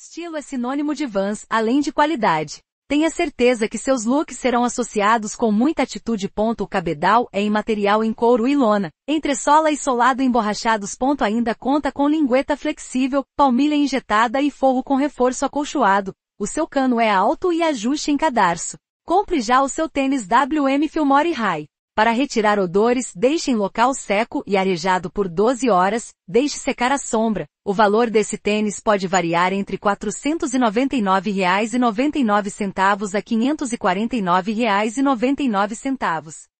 Estilo é sinônimo de Vans, além de qualidade. Tenha certeza que seus looks serão associados com muita atitude. O cabedal é em material em couro e lona, entressola e solado emborrachados. Ainda conta com lingueta flexível, palmilha injetada e forro com reforço acolchoado. O seu cano é alto e ajuste em cadarço. Compre já o seu tênis WM Filmore High. Para retirar odores, deixe em local seco e arejado por 12 horas, deixe secar à sombra. O valor desse tênis pode variar entre R$ 499,99 a R$ 549,99.